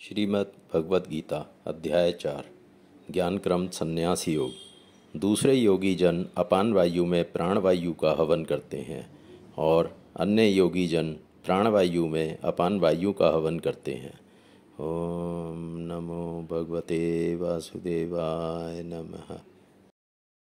श्रीमद् भगवद गीता अध्याय चार ज्ञान क्रम संन्यास योग दूसरे योगी जन अपान वायु में प्राणवायु का हवन करते हैं और अन्य योगी जन प्राणवायु में अपान वायु का हवन करते हैं ओम नमो भगवते वासुदेवाय नमः